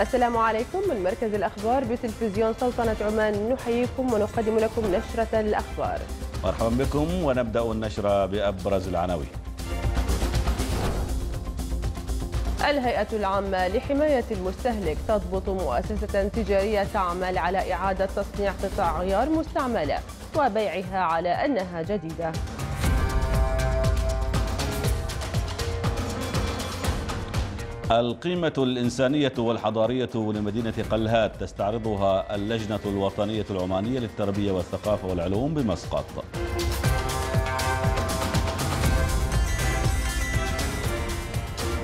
السلام عليكم من مركز الأخبار بتلفزيون سلطنة عمان نحييكم ونقدم لكم نشرة الأخبار مرحبا بكم ونبدأ النشرة بأبرز العناوين الهيئة العامة لحماية المستهلك تضبط مؤسسة تجارية تعمل على إعادة تصنيع قطع عيار مستعملة وبيعها على أنها جديدة القيمة الإنسانية والحضارية لمدينة قلهات تستعرضها اللجنة الوطنية العمانية للتربية والثقافة والعلوم بمسقط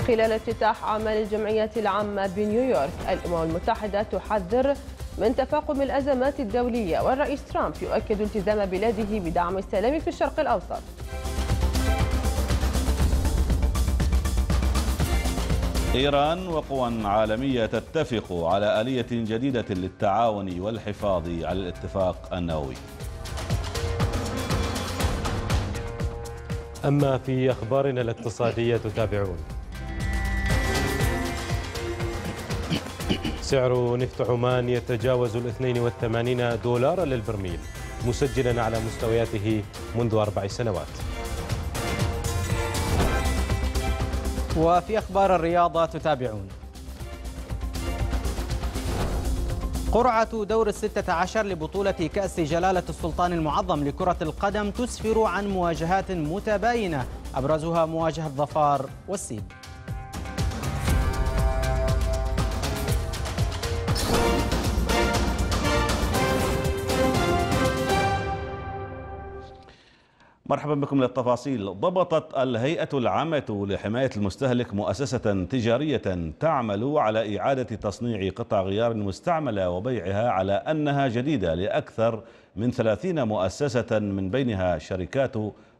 خلال افتتاح أعمال الجمعية العامة بنيويورك الأمم المتحدة تحذر من تفاقم الأزمات الدولية والرئيس ترامب يؤكد التزام بلاده بدعم السلام في الشرق الأوسط إيران وقوى عالمية تتفق على آلية جديدة للتعاون والحفاظ على الاتفاق النووي أما في أخبارنا الاقتصادية تتابعون سعر نفط عمان يتجاوز ال 82 دولارا للبرميل مسجلا على مستوياته منذ أربع سنوات وفي أخبار الرياضة تتابعون قرعة دور الستة عشر لبطولة كأس جلالة السلطان المعظم لكرة القدم تسفر عن مواجهات متباينة أبرزها مواجهة ظفار والسيب مرحبا بكم للتفاصيل ضبطت الهيئة العامة لحماية المستهلك مؤسسة تجارية تعمل على إعادة تصنيع قطع غيار مستعملة وبيعها على أنها جديدة لأكثر من 30 مؤسسة من بينها شركات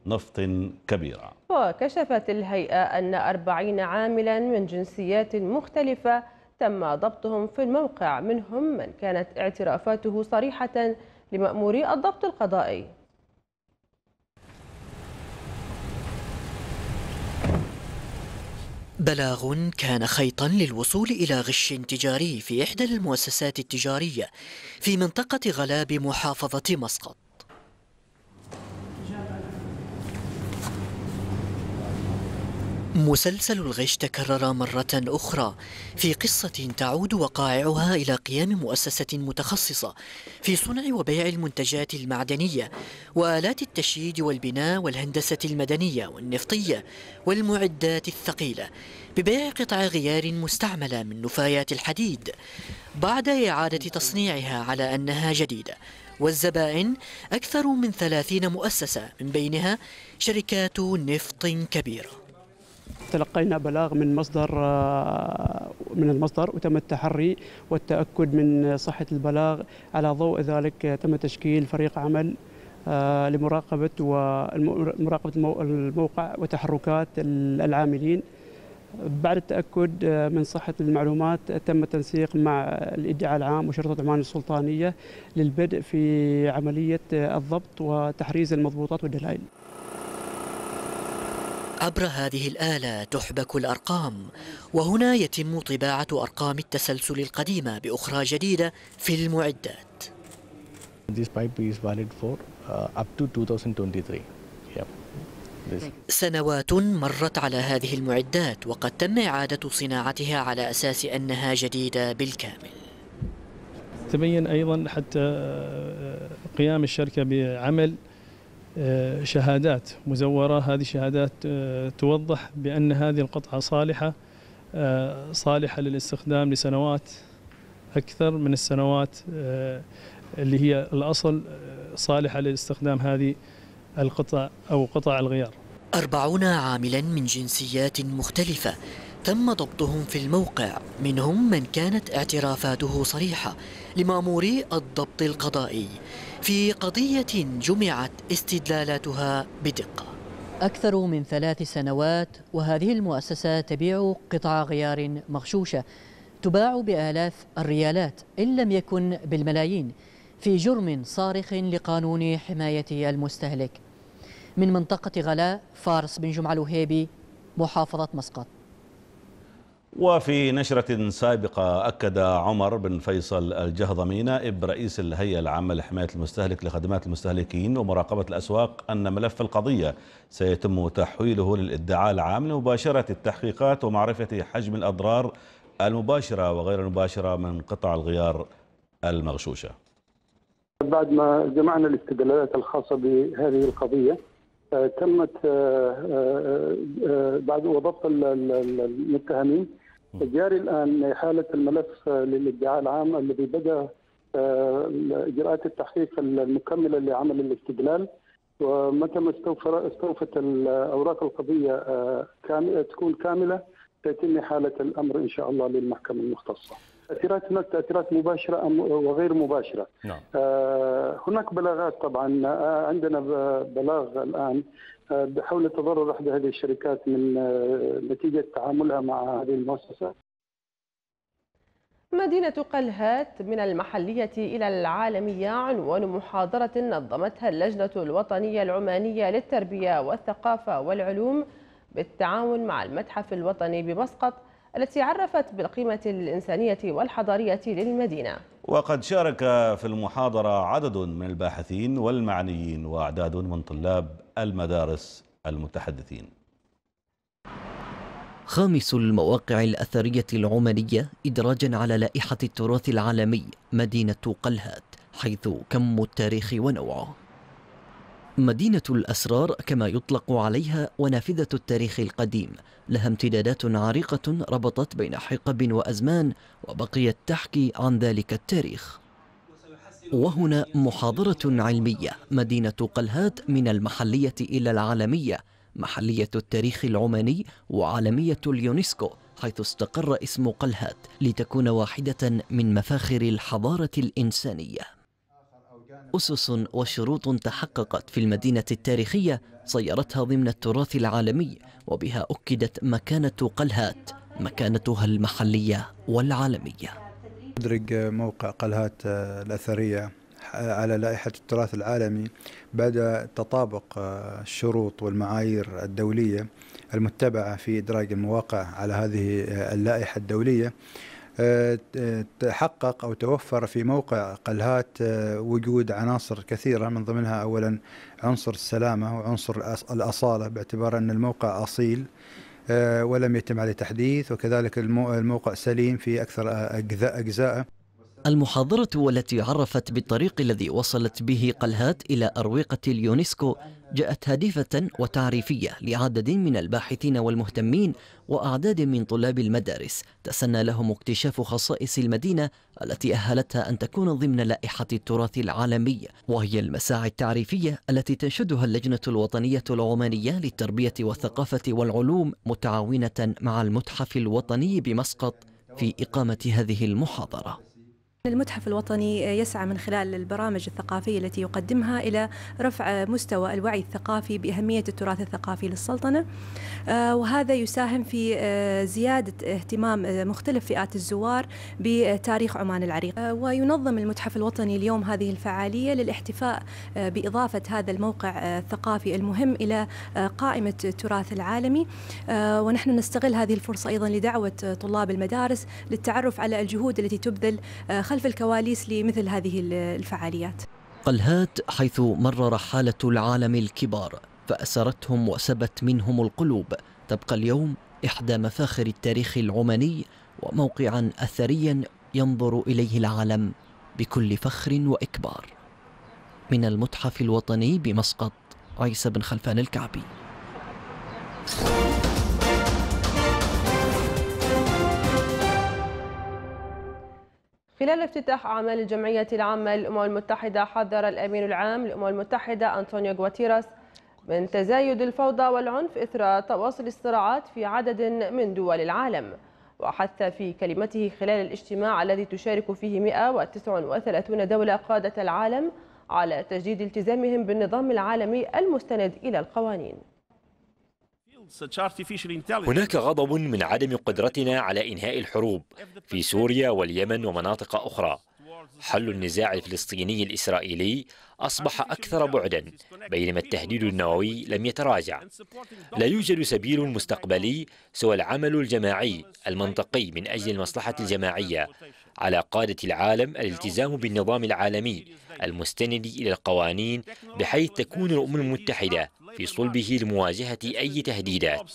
نفط كبيرة وكشفت الهيئة أن 40 عاملا من جنسيات مختلفة تم ضبطهم في الموقع منهم من كانت اعترافاته صريحة لمأموري الضبط القضائي بلاغ كان خيطا للوصول إلى غش تجاري في إحدى المؤسسات التجارية في منطقة غلاب محافظة مسقط مسلسل الغش تكرر مرة أخرى في قصة تعود وقائعها إلى قيام مؤسسة متخصصة في صنع وبيع المنتجات المعدنية وآلات التشييد والبناء والهندسة المدنية والنفطية والمعدات الثقيلة ببيع قطع غيار مستعملة من نفايات الحديد بعد إعادة تصنيعها على أنها جديدة والزبائن أكثر من ثلاثين مؤسسة من بينها شركات نفط كبيره تلقينا بلاغ من مصدر آه، من المصدر وتم التحري والتأكد من صحة البلاغ على ضوء ذلك تم تشكيل فريق عمل آه، لمراقبة ومراقبة الموقع وتحركات العاملين بعد التأكد آه، من صحة المعلومات تم التنسيق مع الإدعاء العام وشرطة عمان السلطانية للبدء في عملية الضبط وتحريز المضبوطات والدلائل عبر هذه الآلة تحبك الأرقام وهنا يتم طباعة أرقام التسلسل القديمة بأخرى جديدة في المعدات سنوات مرت على هذه المعدات وقد تم إعادة صناعتها على أساس أنها جديدة بالكامل تبين أيضا حتى آه، قيام الشركة بعمل آه، شهادات مزورة هذه شهادات آه، توضح بأن هذه القطعة صالحة آه، صالحة للاستخدام لسنوات أكثر من السنوات اللي هي الأصل صالحة لاستخدام هذه القطع أو قطع الغيار أربعون عاملا من جنسيات مختلفة تم ضبطهم في الموقع منهم من كانت اعترافاته صريحة لماموري الضبط القضائي في قضية جمعت استدلالاتها بدقة أكثر من ثلاث سنوات وهذه المؤسسة تبيع قطع غيار مغشوشة تباع بآلاف الريالات إن لم يكن بالملايين في جرم صارخ لقانون حماية المستهلك من منطقة غلاء فارس بن جمعة الوهيبي محافظة مسقط وفي نشرة سابقة أكد عمر بن فيصل الجهضمي نائب رئيس الهيئة العامة لحماية المستهلك لخدمات المستهلكين ومراقبة الأسواق أن ملف القضية سيتم تحويله للادعاء العام لمباشرة التحقيقات ومعرفة حجم الأضرار المباشرة وغير المباشرة من قطع الغيار المغشوشة بعد ما جمعنا الاستدلالات الخاصة بهذه القضية آه، تمت آه، آه، بعد وضبط المتهمين جاري الان حاله الملف للادعاء العام الذي بدا آه، اجراءات التحقيق المكمله لعمل الاستدلال ومتى ما استوفت الاوراق القضيه آه، كامله تكون كامله تتم حاله الامر ان شاء الله للمحكمه المختصه. تاثيرات هناك تاثيرات مباشره وغير مباشره. نعم. آه، هناك بلاغات طبعا عندنا بلاغ الان آه، بحول تضرر احدى هذه الشركات من آه، نتيجه تعاملها مع هذه المؤسسه مدينة قلهات من المحلية إلى العالمية عنوان محاضرة نظمتها اللجنة الوطنية العمانية للتربية والثقافة والعلوم بالتعاون مع المتحف الوطني بمسقط التي عرفت بالقيمة الإنسانية والحضارية للمدينة وقد شارك في المحاضرة عدد من الباحثين والمعنيين وأعداد من طلاب المدارس المتحدثين خامس المواقع الأثرية العمانية إدراجا على لائحة التراث العالمي مدينة قلهات حيث كم التاريخ ونوعه مدينة الأسرار كما يطلق عليها ونافذة التاريخ القديم لها امتدادات عريقة ربطت بين حقب وأزمان وبقيت تحكي عن ذلك التاريخ وهنا محاضرة علمية مدينة قلهات من المحلية إلى العالمية محلية التاريخ العماني وعالمية اليونسكو حيث استقر اسم قلهات لتكون واحدة من مفاخر الحضارة الإنسانية أسس وشروط تحققت في المدينة التاريخية صيرتها ضمن التراث العالمي وبها أكدت مكانة قلهات مكانتها المحلية والعالمية أدرج موقع قلهات آه، الأثرية آه، على لائحة التراث العالمي بعد تطابق آه، الشروط والمعايير الدولية المتبعة في إدراج المواقع على هذه اللائحة الدولية آه، آه، تحقق أو توفر في موقع قلهات آه، وجود عناصر كثيرة من ضمنها أولا عنصر السلامة وعنصر الأصالة باعتبار أن الموقع أصيل ولم يتم عليه تحديث وكذلك الموقع سليم في أكثر اجزاء المحاضرة والتي عرفت بالطريق الذي وصلت به قلهات إلى أروقة اليونسكو جاءت هادفة وتعريفية لعدد من الباحثين والمهتمين وأعداد من طلاب المدارس تسنى لهم اكتشاف خصائص المدينة التي أهلتها أن تكون ضمن لائحة التراث العالمي وهي المساعي التعريفية التي تنشدها اللجنة الوطنية العمانية للتربية والثقافة والعلوم متعاونة مع المتحف الوطني بمسقط في إقامة هذه المحاضرة المتحف الوطني يسعى من خلال البرامج الثقافية التي يقدمها إلى رفع مستوى الوعي الثقافي بأهمية التراث الثقافي للسلطنة آه، وهذا يساهم في آه، زيادة اهتمام آه، مختلف فئات الزوار بتاريخ عمان العريق وينظم المتحف الوطني اليوم هذه الفعالية للاحتفاء بإضافة هذا الموقع الثقافي المهم إلى قائمة التراث العالمي ونحن نستغل هذه الفرصة أيضا لدعوة طلاب المدارس للتعرف على الجهود التي تبذل خلف الكواليس لمثل هذه الفعاليات قلهات حيث مر رحالة العالم الكبار فأسرتهم وسبت منهم القلوب تبقى اليوم إحدى مفاخر التاريخ العماني وموقعا أثريا ينظر إليه العالم بكل فخر وإكبار من المتحف الوطني بمسقط عيسى بن خلفان الكعبي خلال افتتاح أعمال الجمعية العامة للأمم المتحدة حذر الأمين العام للأمم المتحدة أنطونيو غواتيراس من تزايد الفوضى والعنف إثر تواصل الصراعات في عدد من دول العالم وحث في كلمته خلال الاجتماع الذي تشارك فيه 139 دولة قادة العالم على تجديد التزامهم بالنظام العالمي المستند إلى القوانين هناك غضب من عدم قدرتنا على إنهاء الحروب في سوريا واليمن ومناطق أخرى حل النزاع الفلسطيني الإسرائيلي أصبح أكثر بعدا بينما التهديد النووي لم يتراجع لا يوجد سبيل مستقبلي سوى العمل الجماعي المنطقي من أجل المصلحة الجماعية على قادة العالم الالتزام بالنظام العالمي المستند إلى القوانين بحيث تكون الأمم المتحدة في صلبه لمواجهة أي تهديدات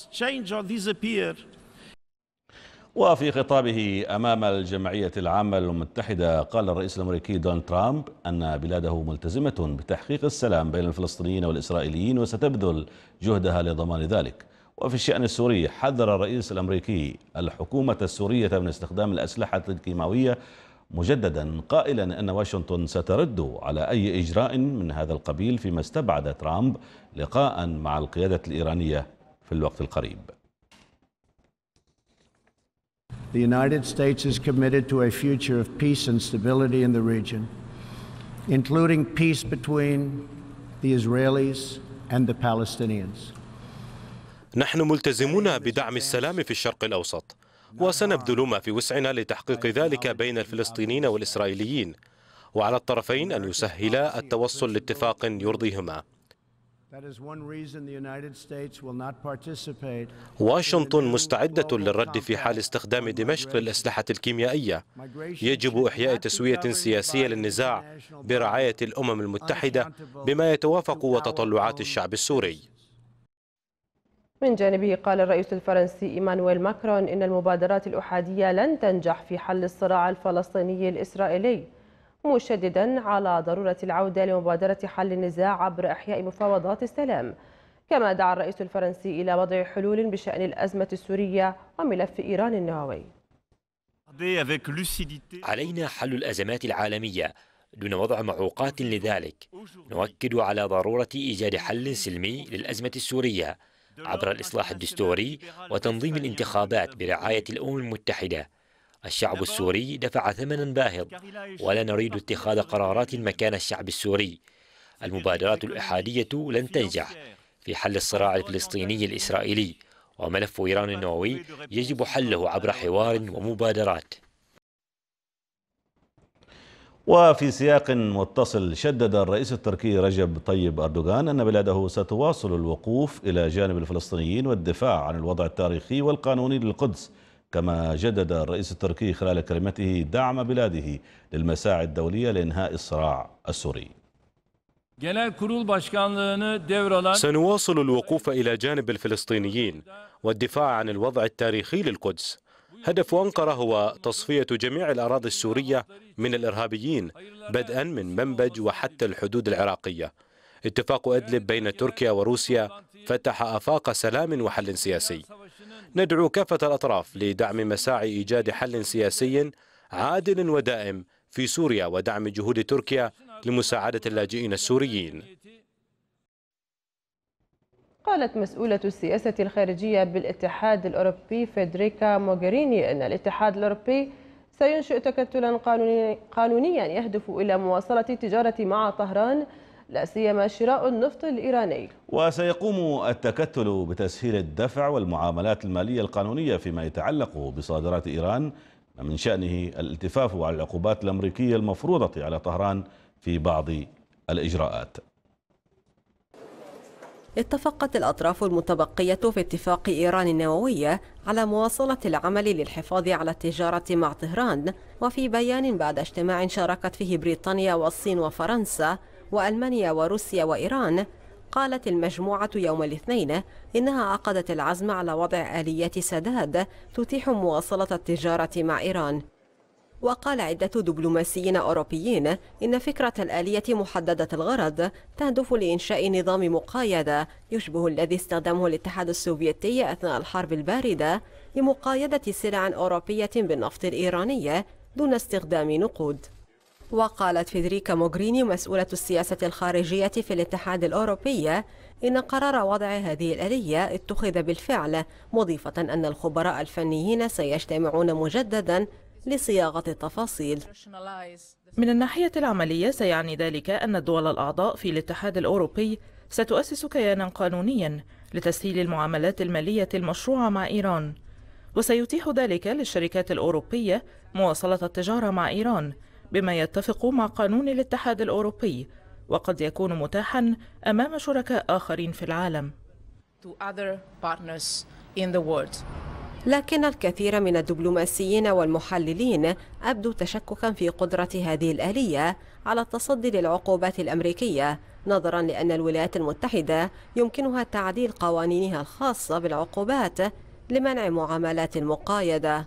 وفي خطابه أمام الجمعية العامة المتحدة قال الرئيس الأمريكي دونالد ترامب أن بلاده ملتزمة بتحقيق السلام بين الفلسطينيين والإسرائيليين وستبذل جهدها لضمان ذلك وفي الشأن السوري حذر الرئيس الأمريكي الحكومة السورية من استخدام الأسلحة الكيماوية مجددا قائلا أن واشنطن سترد على أي إجراء من هذا القبيل فيما استبعد ترامب لقاء مع القيادة الإيرانية في الوقت القريب The United States is committed to a future of peace and stability in the region, including peace between the Israelis and the Palestinians. نحن ملتزمون بدعم السلام في الشرق الأوسط وسنبذل ما في وسعنا لتحقيق ذلك بين الفلسطينيين والإسرائيليين وعلى الطرفين أن يسهلا التوصل لاتفاق يرضيهما واشنطن مستعدة للرد في حال استخدام دمشق للأسلحة الكيميائية يجب إحياء تسوية سياسية للنزاع برعاية الأمم المتحدة بما يتوافق وتطلعات الشعب السوري من جانبه قال الرئيس الفرنسي إيمانويل ماكرون إن المبادرات الأحادية لن تنجح في حل الصراع الفلسطيني الإسرائيلي مشددا على ضرورة العودة لمبادرة حل النزاع عبر إحياء مفاوضات السلام كما دعا الرئيس الفرنسي إلى وضع حلول بشأن الأزمة السورية وملف إيران النووي علينا حل الأزمات العالمية دون وضع معوقات لذلك نؤكد على ضرورة إيجاد حل سلمي للأزمة السورية عبر الإصلاح الدستوري وتنظيم الانتخابات برعاية الأمم المتحدة الشعب السوري دفع ثمنا باهظ ولا نريد اتخاذ قرارات مكان الشعب السوري المبادرات الإحادية لن تنجح في حل الصراع الفلسطيني الإسرائيلي وملف إيران النووي يجب حله عبر حوار ومبادرات وفي سياق متصل شدد الرئيس التركي رجب طيب أردوغان أن بلاده ستواصل الوقوف إلى جانب الفلسطينيين والدفاع عن الوضع التاريخي والقانوني للقدس كما جدد الرئيس التركي خلال كلمته دعم بلاده للمساعي الدولية لإنهاء الصراع السوري سنواصل الوقوف إلى جانب الفلسطينيين والدفاع عن الوضع التاريخي للقدس هدف أنقرة هو تصفية جميع الأراضي السورية من الإرهابيين بدءا من منبج وحتى الحدود العراقية اتفاق أدلب بين تركيا وروسيا فتح آفاق سلام وحل سياسي ندعو كافة الأطراف لدعم مساعي إيجاد حل سياسي عادل ودائم في سوريا ودعم جهود تركيا لمساعدة اللاجئين السوريين قالت مسؤولة السياسة الخارجية بالاتحاد الأوروبي فيدريكا موغريني أن الاتحاد الأوروبي سينشئ تكتلا قانونيا يهدف إلى مواصلة التجارة مع طهران لا سيما شراء النفط الإيراني وسيقوم التكتل بتسهيل الدفع والمعاملات المالية القانونية فيما يتعلق بصادرات إيران من شأنه الالتفاف على العقوبات الأمريكية المفروضة على طهران في بعض الإجراءات اتفقت الأطراف المتبقية في اتفاق إيران النووية على مواصلة العمل للحفاظ على التجارة مع طهران وفي بيان بعد اجتماع شاركت فيه بريطانيا والصين وفرنسا وألمانيا وروسيا وإيران قالت المجموعة يوم الاثنين إنها عقدت العزم على وضع آليات سداد تتيح مواصلة التجارة مع إيران وقال عدة دبلوماسيين أوروبيين إن فكرة الآلية محددة الغرض تهدف لإنشاء نظام مقايضة يشبه الذي استخدمه الاتحاد السوفيتي أثناء الحرب الباردة لمقايضة سلع أوروبية بالنفط الإيراني دون استخدام نقود وقالت فيدريكا موغريني مسؤولة السياسة الخارجية في الاتحاد الأوروبي إن قرار وضع هذه الآلية اتخذ بالفعل مضيفة أن الخبراء الفنيين سيجتمعون مجددا لصياغة التفاصيل من الناحية العملية سيعني ذلك أن الدول الأعضاء في الاتحاد الأوروبي ستؤسس كيانا قانونيا لتسهيل المعاملات المالية المشروعة مع إيران وسيتيح ذلك للشركات الأوروبية مواصلة التجارة مع إيران بما يتفق مع قانون الاتحاد الأوروبي وقد يكون متاحا أمام شركاء آخرين في العالم. لكن الكثير من الدبلوماسيين والمحللين أبدوا تشككا في قدرة هذه الآلية على التصدي للعقوبات الأمريكية نظرا لأن الولايات المتحدة يمكنها تعديل قوانينها الخاصة بالعقوبات لمنع معاملات مقايدة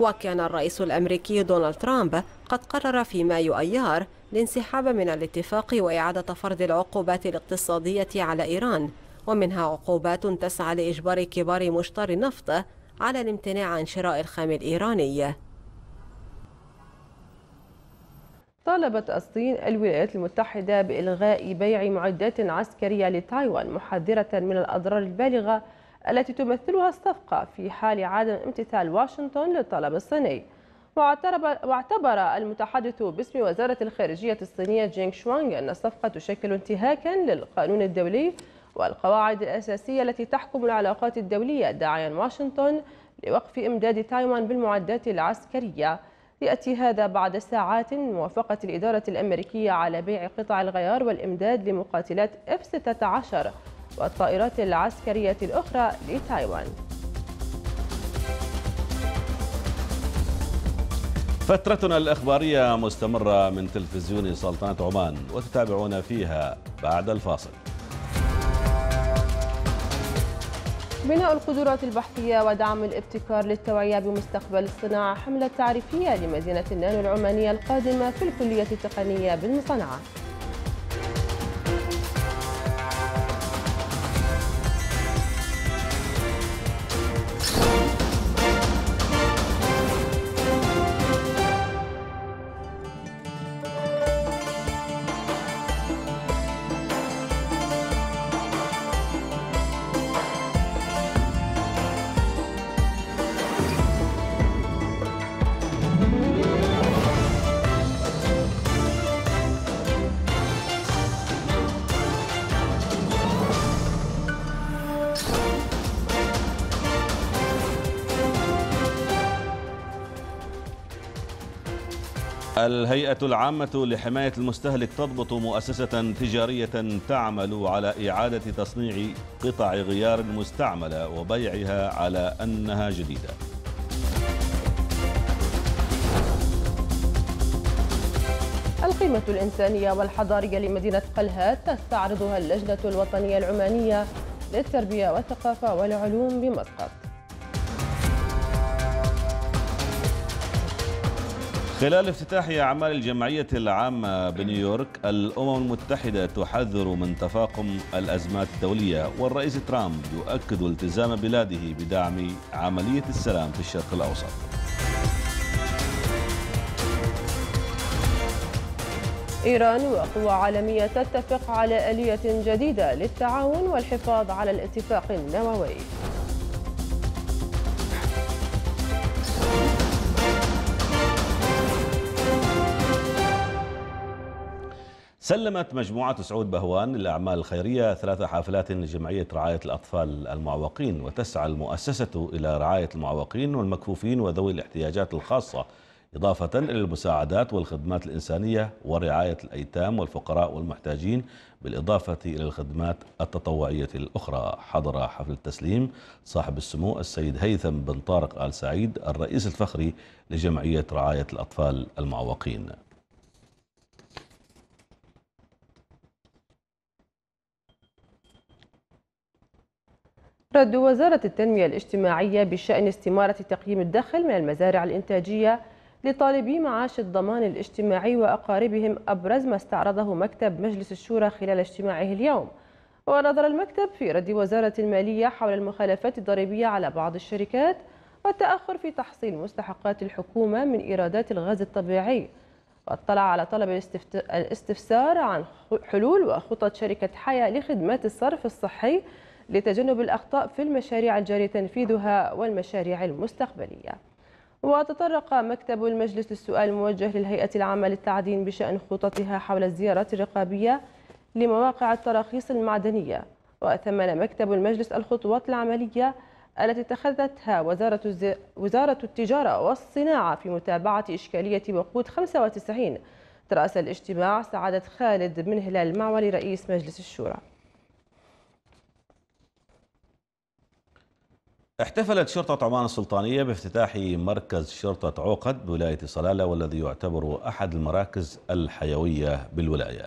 وكان الرئيس الأمريكي دونالد ترامب قد قرر في مايو أيار الانسحاب من الاتفاق وإعادة فرض العقوبات الاقتصادية على إيران ومنها عقوبات تسعى لإجبار كبار مشتري النفط على الامتناع عن شراء الخام الإيراني طالبت الصين الولايات المتحدة بإلغاء بيع معدات عسكرية لتايوان محذرة من الأضرار البالغة التي تمثلها الصفقة في حال عدم امتثال واشنطن للطلب الصيني واعتبر المتحدث باسم وزارة الخارجية الصينية جينغ شوانغ أن الصفقة تشكل انتهاكا للقانون الدولي والقواعد الأساسية التي تحكم العلاقات الدولية داعيا واشنطن لوقف إمداد تايوان بالمعدات العسكرية يأتي هذا بعد ساعات موافقة الإدارة الأمريكية على بيع قطع الغيار والإمداد لمقاتلات F-16 والطائرات العسكرية الأخرى لتايوان فترتنا الإخبارية مستمرة من تلفزيون سلطنة عمان وتتابعون فيها بعد الفاصل بناء القدرات البحثية ودعم الابتكار للتوعية بمستقبل الصناعة حملة تعريفية لمدينة النانو العمانية القادمة في الكلية التقنية بالمصنعة الهيئة العامة لحماية المستهلك تضبط مؤسسة تجارية تعمل على إعادة تصنيع قطع غيار مستعملة وبيعها على أنها جديدة القيمة الإنسانية والحضارية لمدينة قلهات تستعرضها اللجنة الوطنية العمانية للتربية والثقافة والعلوم بمسقط خلال افتتاح أعمال الجمعية العامة بنيويورك الأمم المتحدة تحذر من تفاقم الأزمات الدولية والرئيس ترامب يؤكد التزام بلاده بدعم عملية السلام في الشرق الأوسط إيران وقوى عالمية تتفق على آلية جديدة للتعاون والحفاظ على الاتفاق النووي سلمت مجموعة سعود بهوان للأعمال الخيرية ثلاث حافلات لجمعية رعاية الأطفال المعوقين وتسعى المؤسسة إلى رعاية المعوقين والمكفوفين وذوي الاحتياجات الخاصة إضافة إلى المساعدات والخدمات الإنسانية ورعاية الأيتام والفقراء والمحتاجين بالإضافة إلى الخدمات التطوعية الأخرى حضر حفل التسليم صاحب السمو السيد هيثم بن طارق آل سعيد الرئيس الفخري لجمعية رعاية الأطفال المعوقين رد وزارة التنمية الاجتماعية بشأن استمارة تقييم الدخل من المزارع الإنتاجية لطالبي معاش الضمان الاجتماعي وأقاربهم أبرز ما استعرضه مكتب مجلس الشورى خلال اجتماعه اليوم ونظر المكتب في رد وزارة المالية حول المخالفات الضريبية على بعض الشركات والتأخر في تحصيل مستحقات الحكومة من إيرادات الغاز الطبيعي واطلع على طلب الاستفسار عن حلول وخطط شركة حياة لخدمات الصرف الصحي لتجنب الأخطاء في المشاريع الجاري تنفيذها والمشاريع المستقبلية وتطرق مكتب المجلس للسؤال الموجه للهيئة العامة للتعدين بشأن خططها حول الزيارات الرقابية لمواقع التراخيص المعدنية وأثمن مكتب المجلس الخطوات العملية التي اتخذتها وزارة, الز... وزارة التجارة والصناعة في متابعة إشكالية وقود 95 ترأس الاجتماع سعادة خالد من هلال المعولي رئيس مجلس الشورى احتفلت شرطة عمان السلطانية بافتتاح مركز شرطة عقد بولاية صلالة والذي يعتبر أحد المراكز الحيوية بالولاية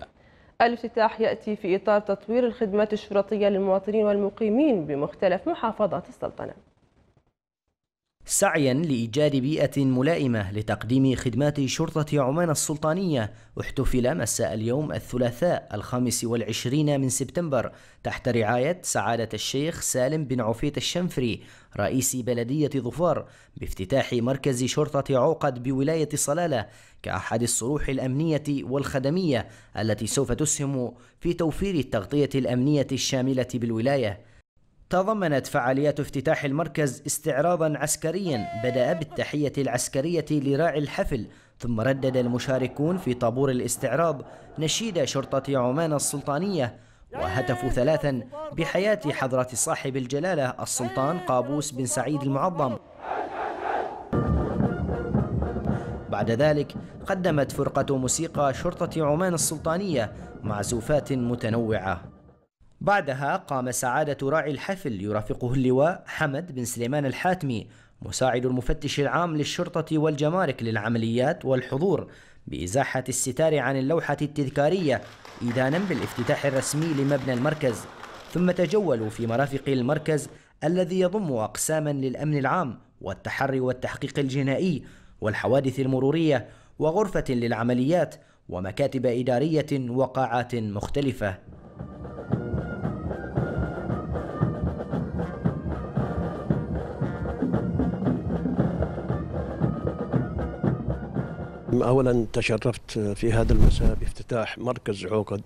الافتتاح يأتي في إطار تطوير الخدمات الشرطية للمواطنين والمقيمين بمختلف محافظات السلطنة سعيا لإيجاد بيئة ملائمة لتقديم خدمات شرطة عمان السلطانية احتفل مساء اليوم الثلاثاء الخامس والعشرين من سبتمبر تحت رعاية سعادة الشيخ سالم بن عفيت الشنفري رئيس بلدية ظفار بافتتاح مركز شرطة عوقد بولاية صلالة كأحد الصروح الأمنية والخدمية التي سوف تسهم في توفير التغطية الأمنية الشاملة بالولاية تضمنت فعاليات افتتاح المركز استعراضا عسكريا بدأ بالتحية العسكرية لراعي الحفل ثم ردد المشاركون في طابور الاستعراض نشيد شرطة عمان السلطانية وهتفوا ثلاثا بحياة حضرة صاحب الجلالة السلطان قابوس بن سعيد المعظم بعد ذلك قدمت فرقة موسيقى شرطة عمان السلطانية معزوفات متنوعة بعدها قام سعادة راعي الحفل يرافقه اللواء حمد بن سليمان الحاتمي مساعد المفتش العام للشرطة والجمارك للعمليات والحضور بإزاحة الستار عن اللوحة التذكارية إذانا بالافتتاح الرسمي لمبنى المركز ثم تجولوا في مرافق المركز الذي يضم أقساما للأمن العام والتحري والتحقيق الجنائي والحوادث المرورية وغرفة للعمليات ومكاتب إدارية وقاعات مختلفة اولا تشرفت في هذا المساء بافتتاح مركز عقد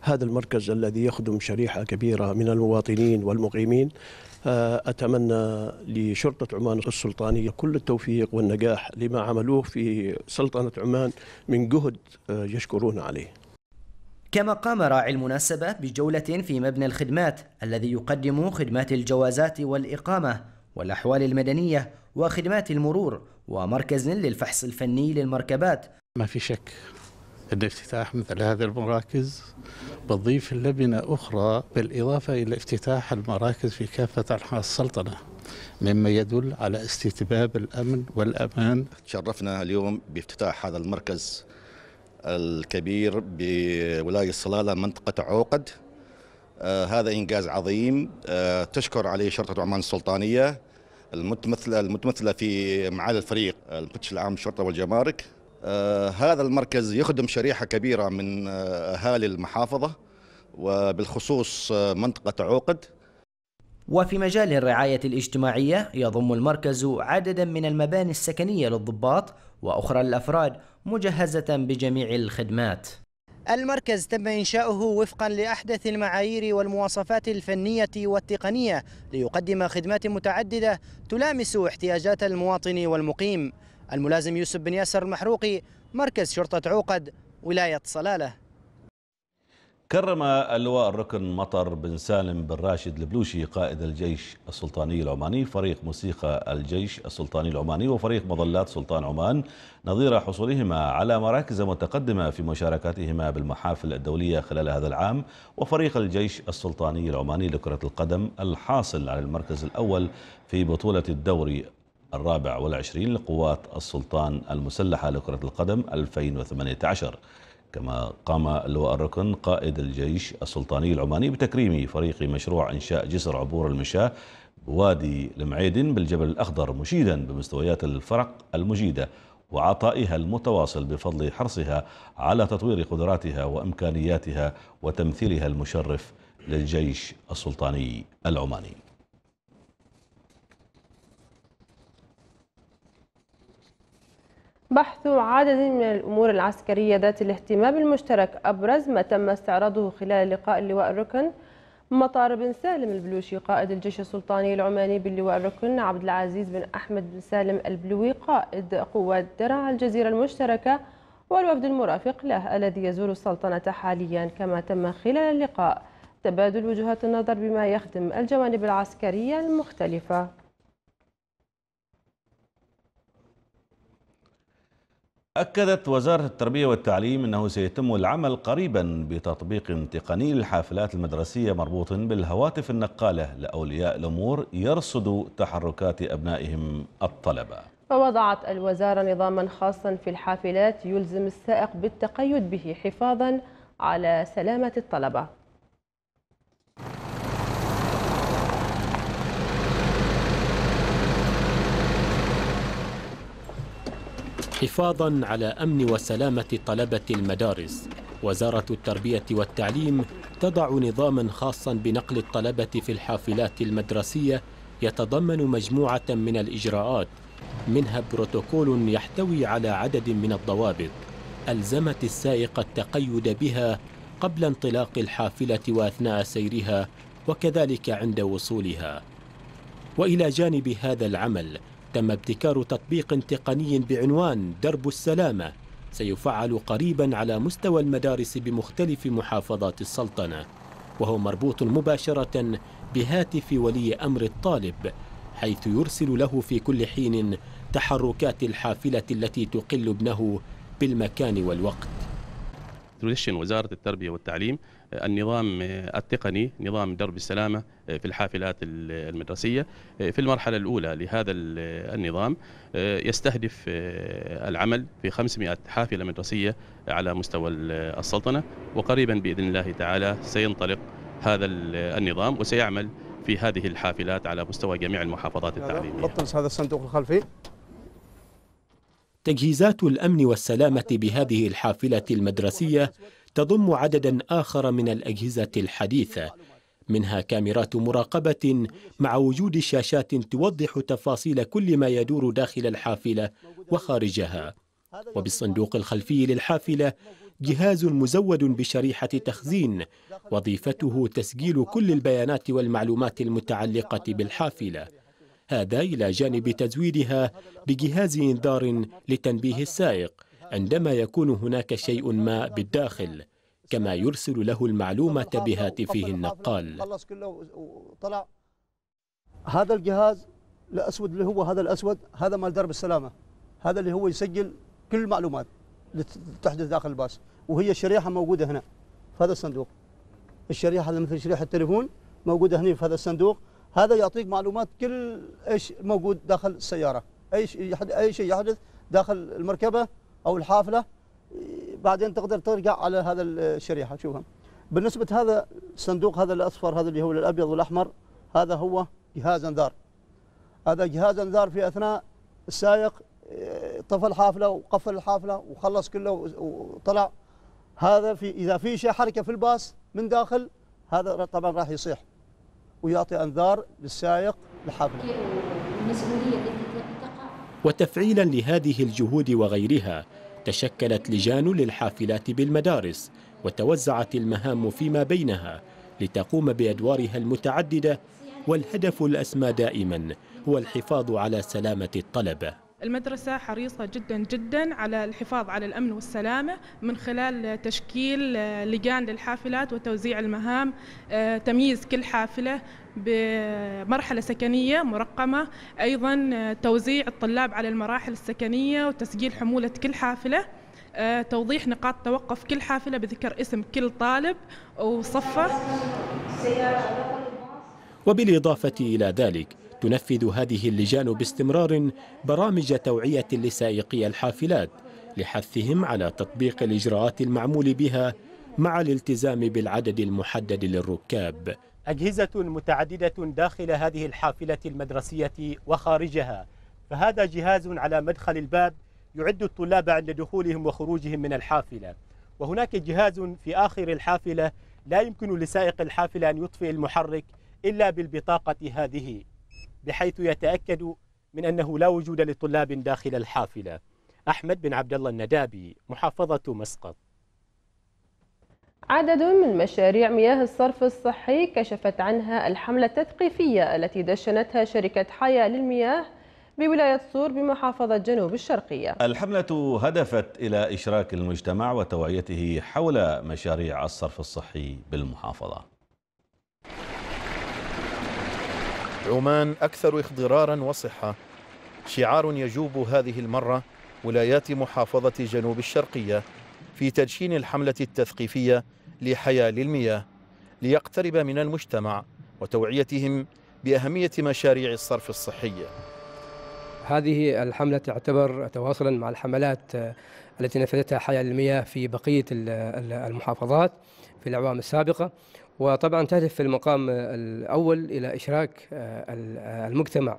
هذا المركز الذي يخدم شريحه كبيره من المواطنين والمقيمين آه، اتمنى لشرطه عمان السلطانيه كل التوفيق والنجاح لما عملوه في سلطنه عمان من جهد آه، يشكرون عليه كما قام راعي المناسبة بجولة في مبنى الخدمات الذي يقدم خدمات الجوازات والإقامة والأحوال المدنية وخدمات المرور ومركز للفحص الفني للمركبات ما في شك أن افتتاح مثل هذه المراكز بتضيف لبنة أخرى بالإضافة إلى افتتاح المراكز في كافة أنحاء السلطنة مما يدل على استتباب الأمن والأمان تشرفنا اليوم بافتتاح هذا المركز الكبير بولاية صلالة منطقة عوقد آه هذا إنجاز عظيم آه تشكر عليه شرطة عمان السلطانية المتمثله المتمثله في معالي الفريق البتش العام الشرطه والجمارك آه، هذا المركز يخدم شريحه كبيره من آه، اهالي المحافظه وبالخصوص آه، منطقه عوقد وفي مجال الرعاية الاجتماعية يضم المركز عددا من المباني السكنية للضباط وأخرى للأفراد مجهزة بجميع الخدمات المركز تم إنشاؤه وفقا لأحدث المعايير والمواصفات الفنية والتقنية ليقدم خدمات متعددة تلامس احتياجات المواطن والمقيم الملازم يوسف بن ياسر المحروقي مركز شرطة عوقد ولاية صلالة كرم اللواء الركن مطر بن سالم بن راشد البلوشي قائد الجيش السلطاني العماني فريق موسيقى الجيش السلطاني العماني وفريق مظلات سلطان عمان نظير حصولهما على مراكز متقدمة في مشاركاتهما بالمحافل الدولية خلال هذا العام وفريق الجيش السلطاني العماني لكرة القدم الحاصل على المركز الأول في بطولة الدوري الرابع والعشرين لقوات السلطان المسلحة لكرة القدم 2018 كما قام اللواء الركن قائد الجيش السلطاني العماني بتكريم فريق مشروع إنشاء جسر عبور المشاة بوادي المعيدن بالجبل الأخضر مشيدا بمستويات الفرق المجيدة وعطائها المتواصل بفضل حرصها على تطوير قدراتها وإمكانياتها وتمثيلها المشرف للجيش السلطاني العماني بحث عدد من الأمور العسكرية ذات الاهتمام المشترك أبرز ما تم استعراضه خلال لقاء اللواء الركن مطار بن سالم البلوشي قائد الجيش السلطاني العماني باللواء الركن عبد العزيز بن أحمد بن سالم البلوي قائد قوات درع الجزيرة المشتركة والوفد المرافق له الذي يزور السلطنة حاليا كما تم خلال اللقاء تبادل وجهات النظر بما يخدم الجوانب العسكرية المختلفة أكدت وزارة التربية والتعليم أنه سيتم العمل قريبا بتطبيق تقني للحافلات المدرسية مربوط بالهواتف النقالة لأولياء الأمور يرصدوا تحركات أبنائهم الطلبة ووضعت الوزارة نظاما خاصا في الحافلات يلزم السائق بالتقيد به حفاظا على سلامة الطلبة حفاظا على أمن وسلامة طلبة المدارس وزارة التربية والتعليم تضع نظاما خاصا بنقل الطلبة في الحافلات المدرسية يتضمن مجموعة من الإجراءات منها بروتوكول يحتوي على عدد من الضوابط ألزمت السائق التقيد بها قبل انطلاق الحافلة وأثناء سيرها وكذلك عند وصولها وإلى جانب هذا العمل تم ابتكار تطبيق تقني بعنوان درب السلامة سيفعل قريبا على مستوى المدارس بمختلف محافظات السلطنة وهو مربوط مباشرة بهاتف ولي أمر الطالب حيث يرسل له في كل حين تحركات الحافلة التي تقل ابنه بالمكان والوقت وزارة التربية والتعليم النظام آه، التقني نظام درب السلامة آه، في الحافلات المدرسية آه، في المرحلة الأولى لهذا النظام يستهدف العمل في 500 حافلة مدرسية على مستوى السلطنة وقريبا بإذن الله تعالى سينطلق هذا النظام وسيعمل في هذه الحافلات على مستوى جميع المحافظات التعليمية بطل هذا الصندوق الخلفي تجهيزات الأمن والسلامة بهذه الحافلة المدرسية تضم عددا آخر من الأجهزة الحديثة منها كاميرات مراقبة مع وجود شاشات توضح تفاصيل كل ما يدور داخل الحافلة وخارجها وبالصندوق الخلفي للحافلة جهاز مزود بشريحة تخزين وظيفته تسجيل كل البيانات والمعلومات المتعلقة بالحافلة هذا إلى جانب تزويدها بجهاز إنذار لتنبيه السائق عندما يكون هناك شيء ما بالداخل كما يرسل له المعلومة بهاتفه النقال هذا الجهاز الأسود اللي هو هذا الأسود هذا مال درب السلامة هذا اللي هو يسجل كل المعلومات اللي تحدث داخل الباص وهي الشريحة موجودة هنا في هذا الصندوق الشريحة هذا مثل شريحة التليفون موجودة هنا في هذا الصندوق هذا يعطيك معلومات كل ايش موجود داخل السيارة اي شيء اي شيء يحدث داخل المركبة او الحافله بعدين تقدر ترجع على هذا الشريحه شوفها بالنسبه هذا الصندوق هذا الاصفر هذا اللي هو الابيض والاحمر هذا هو جهاز انذار هذا جهاز انذار في اثناء السائق طفى الحافله وقفل الحافله وخلص كله وطلع هذا في اذا في شيء حركه في الباص من داخل هذا طبعا راح يصيح ويعطي انذار للسائق الحافله وتفعيلا لهذه الجهود وغيرها تشكلت لجان للحافلات بالمدارس وتوزعت المهام فيما بينها لتقوم بادوارها المتعدده والهدف الاسمى دائما هو الحفاظ على سلامه الطلبه المدرسة حريصة جدا جدا على الحفاظ على الأمن والسلامة من خلال تشكيل آه، لجان للحافلات وتوزيع المهام آه، تمييز كل حافلة بمرحلة سكنية مرقمة أيضا آه، توزيع الطلاب على المراحل السكنية وتسجيل حمولة كل حافلة توضيح نقاط توقف كل حافلة بذكر اسم كل طالب وصفه وبالإضافة إلى ذلك تنفذ هذه اللجان باستمرار برامج توعية لسائقي الحافلات لحثهم على تطبيق الإجراءات المعمول بها مع الالتزام بالعدد المحدد للركاب أجهزة متعددة داخل هذه الحافلة المدرسية وخارجها فهذا جهاز على مدخل الباب يعد الطلاب عند دخولهم وخروجهم من الحافلة وهناك جهاز في آخر الحافلة لا يمكن لسائق الحافلة أن يطفئ المحرك إلا بالبطاقة هذه بحيث يتأكد من أنه لا وجود لطلاب داخل الحافلة أحمد بن عبد الله الندابي محافظة مسقط عدد من مشاريع مياه الصرف الصحي كشفت عنها الحملة التثقيفية التي دشنتها شركة حياة للمياه بولاية صور بمحافظة جنوب الشرقية الحملة هدفت إلى إشراك المجتمع وتوعيته حول مشاريع الصرف الصحي بالمحافظة عمان أكثر إخضرارا وصحة شعار يجوب هذه المرة ولايات محافظة جنوب الشرقية في تدشين الحملة التثقيفية لحياة للمياه ليقترب من المجتمع وتوعيتهم بأهمية مشاريع الصرف الصحي هذه الحملة تعتبر تواصلا مع الحملات التي نفذتها حياة للمياه في بقية المحافظات في الأعوام السابقة وطبعا تهدف في المقام آه، الأول إلى إشراك آه، آه، المجتمع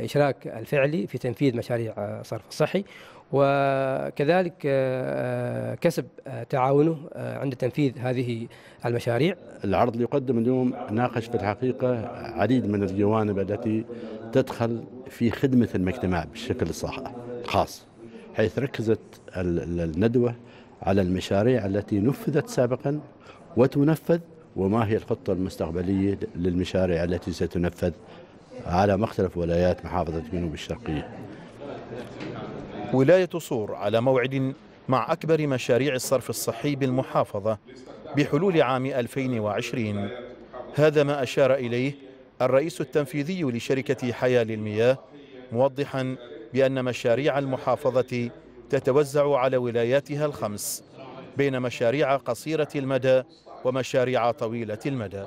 إشراك الفعلي في تنفيذ مشاريع صرف الصحي وكذلك كسب تعاونه عند تنفيذ هذه المشاريع العرض اللي يقدم اليوم ناقش في الحقيقة عديد من الجوانب التي تدخل في خدمة المجتمع بشكل خاص حيث ركزت الندوة على المشاريع التي نفذت سابقا وتنفذ وما هي الخطة المستقبلية للمشاريع التي ستنفذ على مختلف ولايات محافظة جنوب الشرقية ولاية صور على موعد مع أكبر مشاريع الصرف الصحي بالمحافظة بحلول عام 2020 هذا ما أشار إليه الرئيس التنفيذي لشركة حياة للمياه موضحا بأن مشاريع المحافظة تتوزع على ولاياتها الخمس بين مشاريع قصيرة المدى ومشاريع طويلة المدى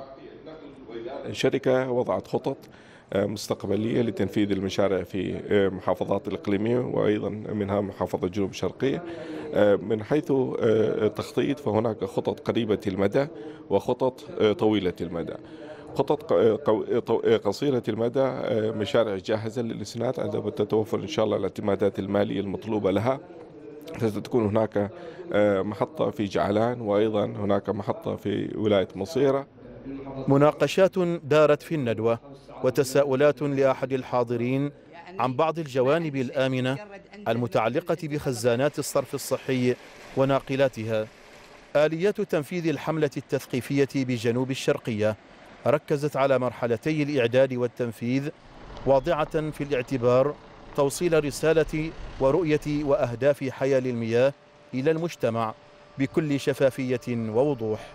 الشركة وضعت خطط آه، مستقبلية لتنفيذ المشاريع في آه، محافظات الإقليمية وأيضا منها محافظة جنوب الشرقية آه، من حيث التخطيط فهناك خطط قريبة المدى وخطط طويلة المدى خطط قصيرة المدى مشاريع جاهزة للإسناد عندما تتوفر إن شاء الله الاعتمادات المالية المطلوبة لها ستكون هناك آه، محطة في جعلان وأيضا هناك محطة في ولاية مصيرة مناقشات دارت في الندوة وتساؤلات لأحد الحاضرين عن بعض الجوانب الآمنة المتعلقة بخزانات الصرف الصحي وناقلاتها آليات تنفيذ الحملة التثقيفية بجنوب الشرقية ركزت على مرحلتي الإعداد والتنفيذ واضعة في الاعتبار توصيل رسالة ورؤية وأهداف حياة للمياه إلى المجتمع بكل شفافية ووضوح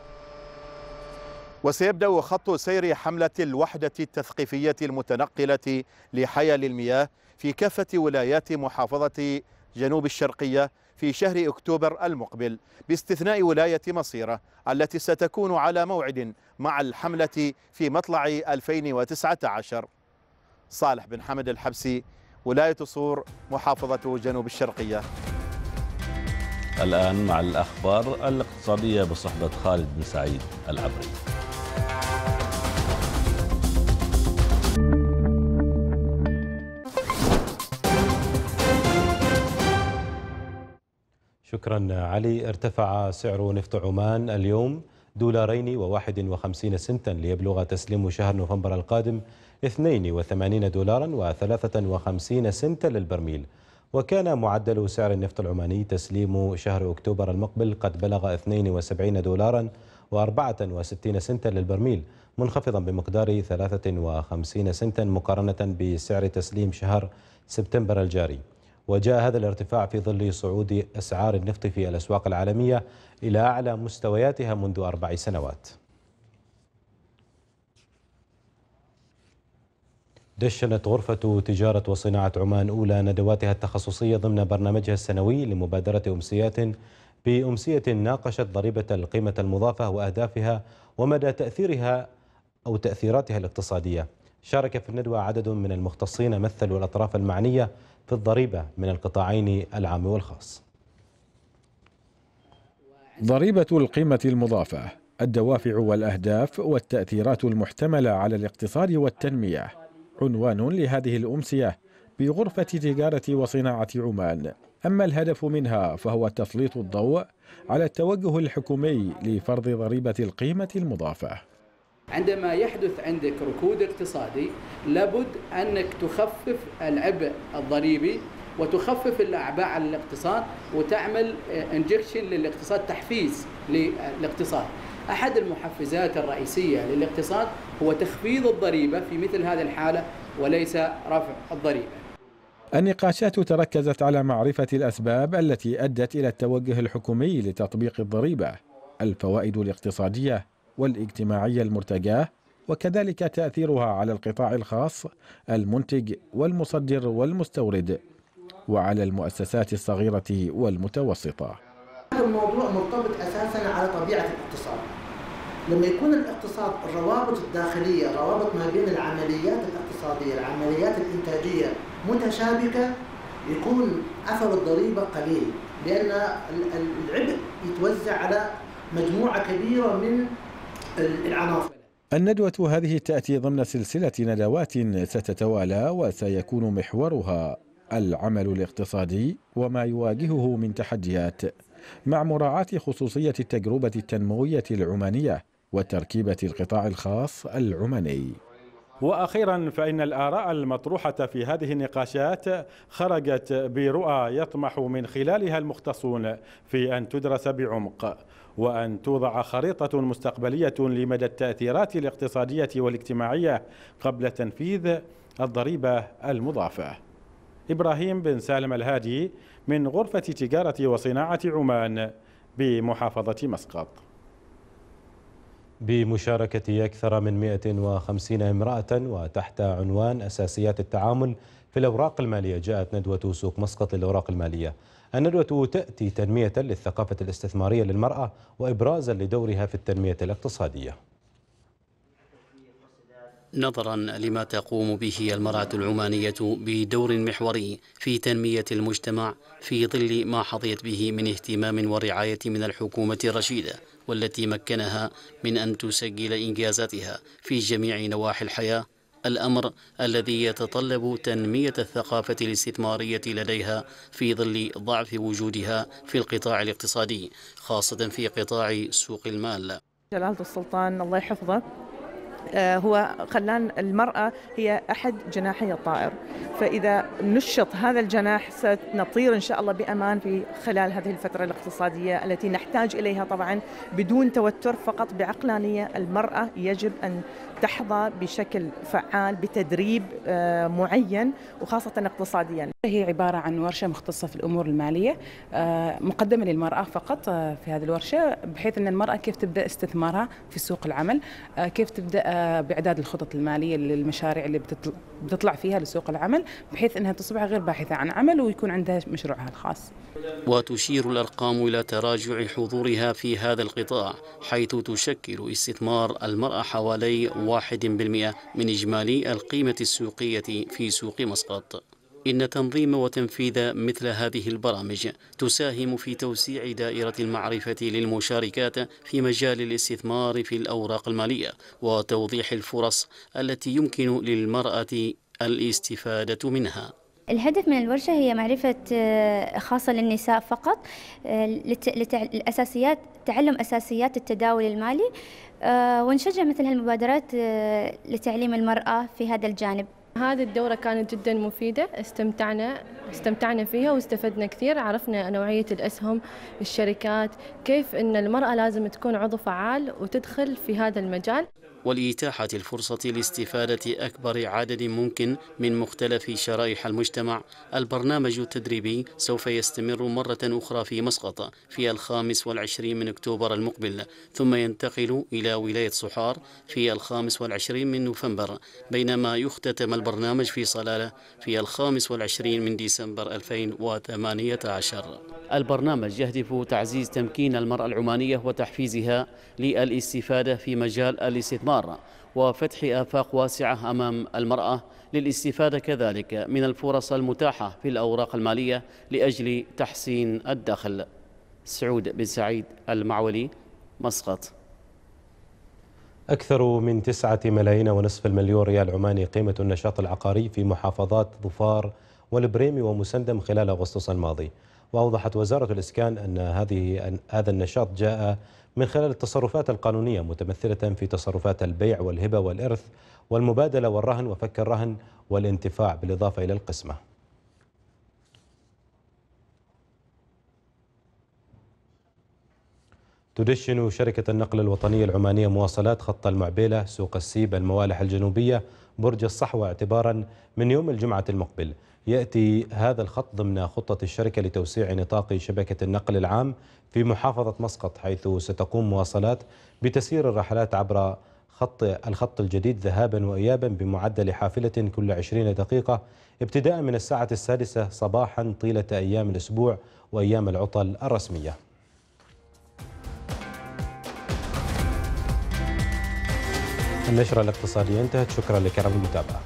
وسيبدأ خط سير حملة الوحدة التثقيفية المتنقلة لحياة للمياه في كافة ولايات محافظة جنوب الشرقية في شهر أكتوبر المقبل باستثناء ولاية مصيرة التي ستكون على موعد مع الحملة في مطلع 2019 صالح بن حمد الحبسي ولاية صور محافظة جنوب الشرقية الآن مع الأخبار الاقتصادية بصحبة خالد بن سعيد العبري شكرا علي ارتفع سعر نفط عمان اليوم دولارين وواحد وخمسين سنتا ليبلغ تسليم شهر نوفمبر القادم 82 دولارا و53 سنتا للبرميل وكان معدل سعر النفط العماني تسليم شهر أكتوبر المقبل قد بلغ 72 دولارا و64 سنتا للبرميل منخفضا بمقدار 53 سنتا مقارنة بسعر تسليم شهر سبتمبر الجاري وجاء هذا الارتفاع في ظل صعود أسعار النفط في الأسواق العالمية إلى أعلى مستوياتها منذ أربع سنوات دشنت غرفة تجارة وصناعة عمان أولى ندواتها التخصصية ضمن برنامجها السنوي لمبادرة أمسيات بأمسية ناقشت ضريبة القيمة المضافة وأهدافها ومدى تأثيرها أو تأثيراتها الاقتصادية شارك في الندوة عدد من المختصين مثلوا الأطراف المعنية في الضريبة من القطاعين العام والخاص ضريبة القيمة المضافة الدوافع والأهداف والتأثيرات المحتملة على الاقتصاد والتنمية عنوان لهذه الأمسية بغرفة تجارة وصناعة عمان أما الهدف منها فهو تسليط الضوء على التوجه الحكومي لفرض ضريبة القيمة المضافة عندما يحدث عندك ركود اقتصادي لابد أنك تخفف العبء الضريبي وتخفف الأعباء على الاقتصاد وتعمل انجكشن آه، للاقتصاد تحفيز للاقتصاد أحد المحفزات الرئيسية للاقتصاد هو تخفيض الضريبة في مثل هذه الحالة وليس رفع الضريبة النقاشات تركزت على معرفة الأسباب التي أدت إلى التوجه الحكومي لتطبيق الضريبة الفوائد الاقتصادية والاجتماعية المرتجاة وكذلك تأثيرها على القطاع الخاص المنتج والمصدر والمستورد وعلى المؤسسات الصغيرة والمتوسطة هذا الموضوع مرتبط أساسا على طبيعة الاقتصاد لما يكون الاقتصاد الروابط الداخلية روابط ما بين العمليات الاقتصادية العمليات الإنتاجية متشابكة يكون أثر الضريبة قليل لأن العبء يتوزع على مجموعة كبيرة من العناصر الندوة هذه تأتي ضمن سلسلة ندوات ستتوالى وسيكون محورها العمل الاقتصادي وما يواجهه من تحديات مع مراعاة خصوصية التجربة التنموية العمانية وتركيبة القطاع الخاص العماني واخيرا فان الاراء المطروحه في هذه النقاشات خرجت برؤى يطمح من خلالها المختصون في ان تدرس بعمق وان توضع خريطه مستقبليه لمدى التاثيرات الاقتصاديه والاجتماعيه قبل تنفيذ الضريبه المضافه. ابراهيم بن سالم الهادي من غرفه تجاره وصناعه عمان بمحافظه مسقط. بمشاركة أكثر من 150 امرأة وتحت عنوان أساسيات التعامل في الأوراق المالية جاءت ندوة سوق مسقط للأوراق المالية الندوة تأتي تنمية للثقافة الاستثمارية للمرأة وإبرازا لدورها في التنمية الاقتصادية نظرا لما تقوم به المرأة العمانية بدور محوري في تنمية المجتمع في ظل ما حظيت به من اهتمام ورعاية من الحكومة الرشيدة والتي مكنها من أن تسجل إنجازاتها في جميع نواحي الحياة الأمر الذي يتطلب تنمية الثقافة الاستثمارية لديها في ظل ضعف وجودها في القطاع الاقتصادي خاصة في قطاع سوق المال جلالة السلطان الله يحفظه آه، هو خلان المرأة هي أحد جناحي الطائر فإذا نشط هذا الجناح سنطير إن شاء الله بأمان في خلال هذه الفترة الاقتصادية التي نحتاج إليها طبعا بدون توتر فقط بعقلانية المرأة يجب أن تحظى بشكل فعال بتدريب آه، معين وخاصة اقتصاديا هي عبارة عن ورشة مختصة في الأمور المالية آه، مقدمة للمرأة فقط آه، في هذه الورشة بحيث أن المرأة كيف تبدأ استثمارها في سوق العمل كيف تبدأ بإعداد الخطط المالية للمشاريع اللي بتطلع فيها لسوق العمل بحيث أنها تصبح غير باحثة عن عمل ويكون عندها مشروعها الخاص وتشير الأرقام إلى تراجع حضورها في هذا القطاع حيث تشكل استثمار المرأة حوالي واحد بالمئة من إجمالي القيمة السوقية في سوق مسقط إن تنظيم وتنفيذ مثل هذه البرامج تساهم في توسيع دائرة المعرفة للمشاركات في مجال الاستثمار في الأوراق المالية وتوضيح الفرص التي يمكن للمرأة الاستفادة منها الهدف من الورشة هي معرفة آه، خاصة للنساء فقط آه، لأساسيات تعلم أساسيات التداول المالي آه، ونشجع مثل هالمبادرات آه، لتعليم المرأة في هذا الجانب هذه الدورة كانت جدا مفيدة استمتعنا استمتعنا فيها واستفدنا كثير عرفنا نوعية الأسهم الشركات كيف أن المرأة لازم تكون عضو فعال وتدخل في هذا المجال والإتاحة الفرصة لاستفادة أكبر عدد ممكن من مختلف شرائح المجتمع البرنامج التدريبي سوف يستمر مرة أخرى في مسقط في الخامس والعشرين من أكتوبر المقبل ثم ينتقل إلى ولاية صحار في الخامس والعشرين من نوفمبر بينما يختتم البرنامج في صلالة في الخامس والعشرين من ديسمبر 2018 البرنامج يهدف تعزيز تمكين المرأة العمانية وتحفيزها للاستفادة في مجال الاستثمار الاستثمار وفتح آفاق واسعة أمام المرأة للاستفادة كذلك من الفرص المتاحة في الأوراق المالية لأجل تحسين الدخل سعود بن سعيد المعولي مسقط أكثر من تسعة ملايين ونصف المليون ريال عماني قيمة النشاط العقاري في محافظات ظفار والبريمي ومسندم خلال أغسطس الماضي وأوضحت وزارة الإسكان أن هذه أن هذا النشاط جاء من خلال التصرفات القانونية متمثلة في تصرفات البيع والهبة والإرث والمبادلة والرهن وفك الرهن والانتفاع بالإضافة إلى القسمة تدشن شركة النقل الوطنية العمانية مواصلات خط المعبيلة سوق السيب الموالح الجنوبية برج الصحوة اعتبارا من يوم الجمعة المقبل يأتي هذا الخط ضمن خطة الشركة لتوسيع نطاق شبكة النقل العام في محافظة مسقط حيث ستقوم مواصلات بتسيير الرحلات عبر خط الخط الجديد ذهابا وإيابا بمعدل حافلة كل 20 دقيقة ابتداء من الساعة السادسة صباحا طيلة أيام الأسبوع وأيام العطل الرسمية النشرة الاقتصادية انتهت شكرا لكرم المتابعة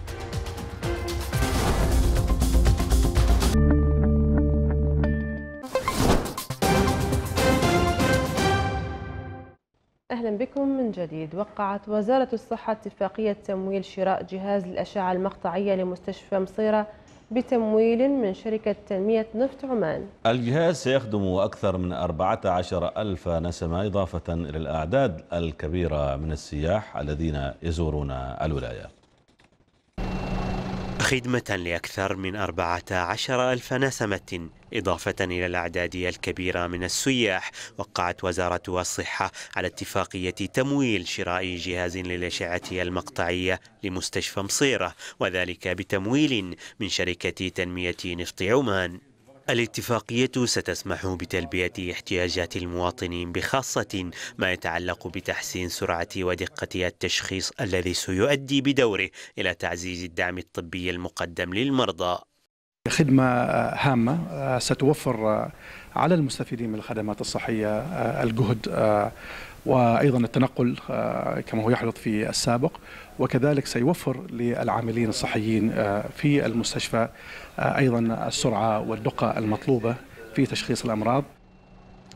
جديد وقعت وزارة الصحة اتفاقية تمويل شراء جهاز الأشعة المقطعية لمستشفى مصيرة بتمويل من شركة تنمية نفط عمان الجهاز سيخدم أكثر من 14 ألف نسمة إضافة إلى الأعداد الكبيرة من السياح الذين يزورون الولايات خدمة لأكثر من 14 ألف نسمة إضافة إلى الأعداد الكبيرة من السياح وقعت وزارة الصحة على اتفاقية تمويل شراء جهاز للأشعة المقطعية لمستشفى مصيرة وذلك بتمويل من شركة تنمية نفط عمان الاتفاقية ستسمح بتلبية احتياجات المواطنين بخاصة ما يتعلق بتحسين سرعة ودقة التشخيص الذي سيؤدي بدوره إلى تعزيز الدعم الطبي المقدم للمرضى خدمة هامة آه، ستوفر آه، على المستفيدين من الخدمات الصحية آه، الجهد وأيضا التنقل كما هو يحدث في السابق وكذلك سيوفر للعاملين الصحيين آه، في المستشفى آه، أيضا السرعة والدقة المطلوبة في تشخيص الأمراض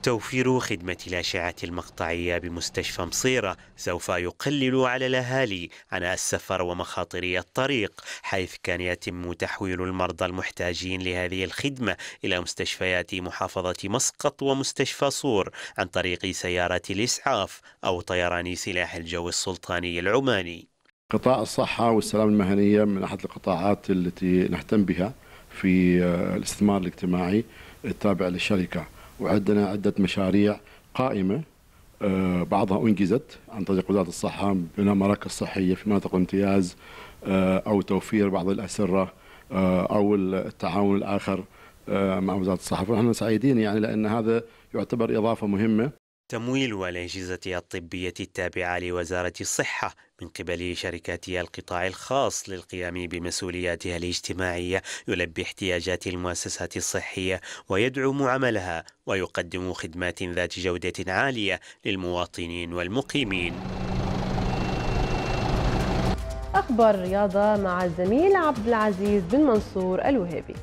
توفير خدمة الأشعة المقطعية بمستشفى مصيرة سوف يقلل على الأهالي عناء السفر ومخاطر الطريق حيث كان يتم تحويل المرضى المحتاجين لهذه الخدمة إلى مستشفيات محافظة مسقط ومستشفى صور عن طريق سيارة الإسعاف أو طيران سلاح الجو السلطاني العماني قطاع الصحة والسلامة المهنية من أحد القطاعات التي نهتم بها في آه، الاستثمار الاجتماعي التابع للشركة وعندنا عدة مشاريع قائمة آه، بعضها أنجزت عن طريق وزارة الصحة بناء مراكز صحية في مناطق الامتياز آه، أو توفير بعض الأسرة أو التعاون الآخر مع وزارة الصحة فنحن سعيدين يعني لأن هذا يعتبر إضافة مهمة تمويل والأجهزة الطبية التابعة لوزارة الصحة من قبل شركات القطاع الخاص للقيام بمسؤولياتها الاجتماعية يلبي احتياجات المؤسسات الصحية ويدعم عملها ويقدم خدمات ذات جودة عالية للمواطنين والمقيمين أخبار الرياضة مع الزميل عبد العزيز بن منصور الوهابي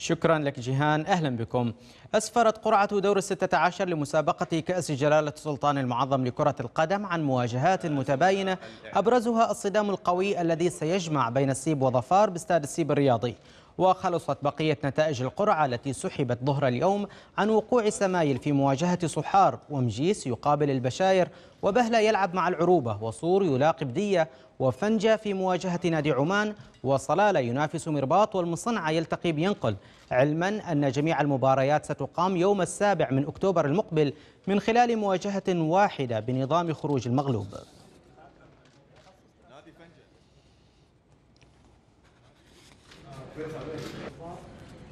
شكرا لك جيهان أهلا بكم أسفرت قرعة دور الستة عشر لمسابقة كأس جلالة السلطان المعظم لكرة القدم عن مواجهات متباينة أبرزها الصدام القوي الذي سيجمع بين السيب وظفار باستاد السيب الرياضي وخلصت بقية نتائج القرعة التي سحبت ظهر اليوم عن وقوع سمايل في مواجهة صحار ومجيس يقابل البشاير وبهلا يلعب مع العروبة وصور يلاقب دية وفنجة في مواجهة نادي عمان وصلالة ينافس مرباط والمصنعة يلتقي بينقل علما أن جميع المباريات ستقام يوم السابع من أكتوبر المقبل من خلال مواجهة واحدة بنظام خروج المغلوب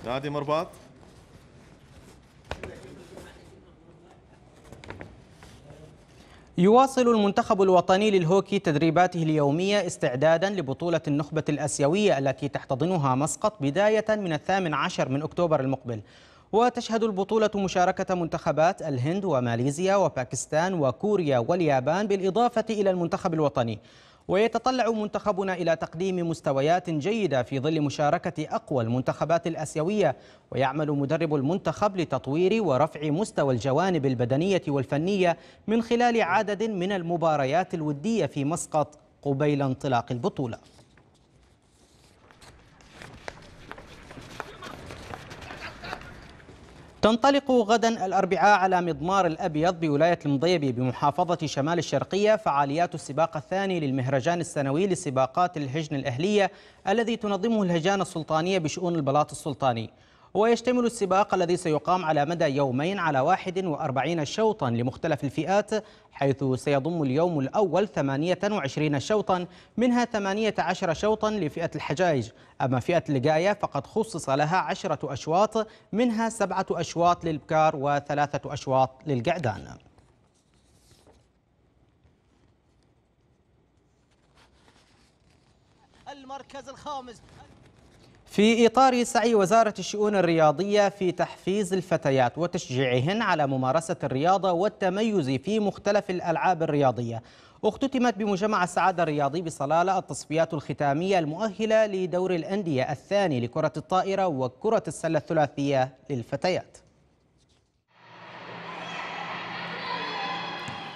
نادي مرباط يواصل المنتخب الوطني للهوكي تدريباته اليومية استعدادا لبطولة النخبة الأسيوية التي تحتضنها مسقط بداية من الثامن عشر من أكتوبر المقبل وتشهد البطولة مشاركة منتخبات الهند وماليزيا وباكستان وكوريا واليابان بالإضافة إلى المنتخب الوطني ويتطلع منتخبنا إلى تقديم مستويات جيدة في ظل مشاركة أقوى المنتخبات الأسيوية ويعمل مدرب المنتخب لتطوير ورفع مستوى الجوانب البدنية والفنية من خلال عدد من المباريات الودية في مسقط قبيل انطلاق البطولة تنطلق غدا الأربعاء على مضمار الأبيض بولاية المضيبي بمحافظة شمال الشرقية فعاليات السباق الثاني للمهرجان السنوي لسباقات الهجن الأهلية الذي تنظمه الهجان السلطانية بشؤون البلاط السلطاني هو يشتمل السباق الذي سيقام على مدى يومين على 41 شوطا لمختلف الفئات حيث سيضم اليوم الأول 28 شوطا منها 18 شوطا لفئة الحجائج أما فئة اللقاية فقد خصص لها 10 أشواط منها 7 أشواط للبكار وثلاثة أشواط للقعدان المركز الخامس في إطار سعي وزارة الشؤون الرياضية في تحفيز الفتيات وتشجيعهن على ممارسة الرياضة والتميز في مختلف الألعاب الرياضية اختتمت بمجمع السعادة الرياضي بصلالة التصفيات الختامية المؤهلة لدور الأندية الثاني لكرة الطائرة وكرة السلة الثلاثية للفتيات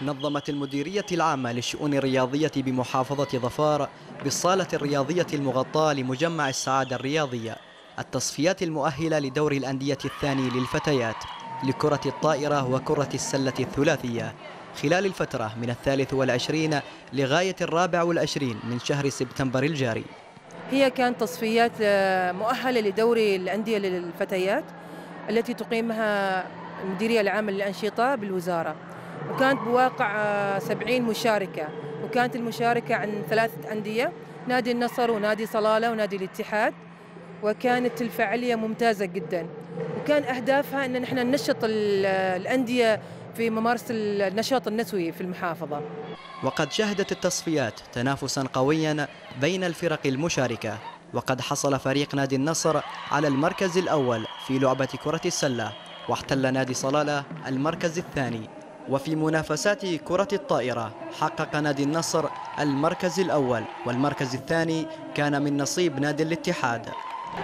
نظمت المديرية العامة للشؤون الرياضية بمحافظة ظفار بالصالة الرياضية المغطاة لمجمع السعادة الرياضية التصفيات المؤهلة لدور الأندية الثاني للفتيات لكرة الطائرة وكرة السلة الثلاثية خلال الفترة من الثالث والعشرين لغاية الرابع والعشرين من شهر سبتمبر الجاري هي كانت تصفيات آه، مؤهلة لدور الأندية للفتيات التي تقيمها المديرية العامة للأنشطة بالوزارة وكانت بواقع 70 آه، مشاركة وكانت المشاركة عن ثلاثة أندية نادي النصر ونادي صلالة ونادي الاتحاد وكانت الفعالية ممتازة جدا وكان أهدافها أن نحن ننشط آه، الأندية في ممارسة النشاط النسوي في المحافظة وقد شهدت التصفيات تنافسا قويا بين الفرق المشاركة وقد حصل فريق نادي النصر على المركز الأول في لعبة كرة السلة واحتل نادي صلالة المركز الثاني وفي منافسات كرة الطائرة حقق نادي النصر المركز الأول والمركز الثاني كان من نصيب نادي الاتحاد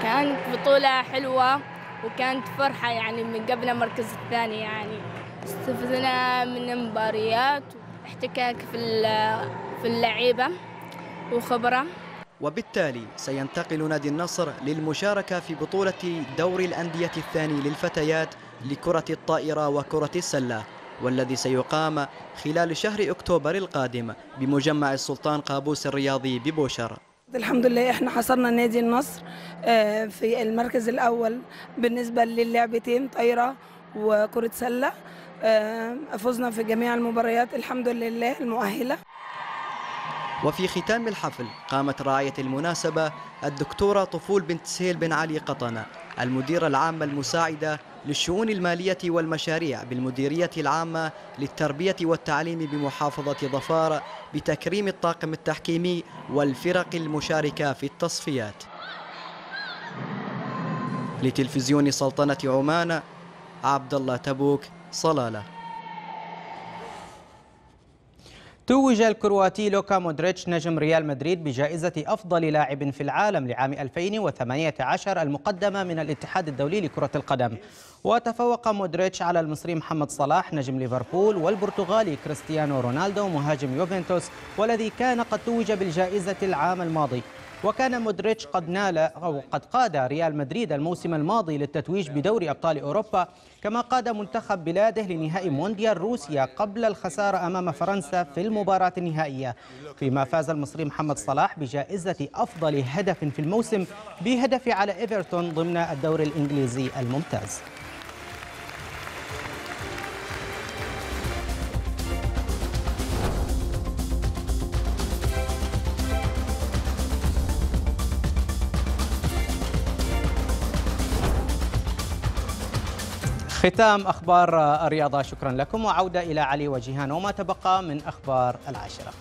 كانت بطولة حلوة وكانت فرحة يعني من قبل المركز الثاني يعني استفدنا من مباريات واحتكاك في في اللعيبة وخبرة وبالتالي سينتقل نادي النصر للمشاركة في بطولة دور الأندية الثاني للفتيات لكرة الطائرة وكرة السلة والذي سيقام خلال شهر أكتوبر القادم بمجمع السلطان قابوس الرياضي ببوشر الحمد لله احنا حصرنا نادي النصر آه، في المركز الأول بالنسبة للعبتين طايرة وكرة سلة آه، فزنا في جميع المباريات الحمد لله المؤهلة وفي ختام الحفل قامت راعية المناسبة الدكتورة طفول بنت سهيل بن علي قطنة المديرة العامة المساعدة للشؤون المالية والمشاريع بالمديرية العامة للتربية والتعليم بمحافظة ظفار بتكريم الطاقم التحكيمي والفرق المشاركة في التصفيات لتلفزيون سلطنة عمان عبد الله تبوك صلاله توج الكرواتي لوكا مودريتش نجم ريال مدريد بجائزة أفضل لاعب في العالم لعام 2018 المقدمة من الاتحاد الدولي لكرة القدم وتفوق مودريتش على المصري محمد صلاح نجم ليفربول والبرتغالي كريستيانو رونالدو مهاجم يوفنتوس والذي كان قد توج بالجائزة العام الماضي وكان مودريتش قد نال أو قد قاد ريال مدريد الموسم الماضي للتتويج بدوري أبطال أوروبا كما قاد منتخب بلاده لنهائي مونديال روسيا قبل الخسارة أمام فرنسا في المباراة النهائية فيما فاز المصري محمد صلاح بجائزة أفضل هدف في الموسم بهدف على إيفرتون ضمن الدوري الإنجليزي الممتاز ختام أخبار الرياضة شكرا لكم وعودة إلى علي وجيهان وما تبقى من أخبار العاشرة